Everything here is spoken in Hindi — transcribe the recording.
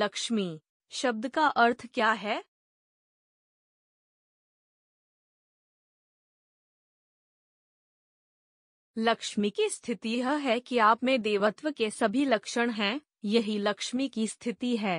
लक्ष्मी शब्द का अर्थ क्या है लक्ष्मी की स्थिति यह है कि आप में देवत्व के सभी लक्षण हैं यही लक्ष्मी की स्थिति है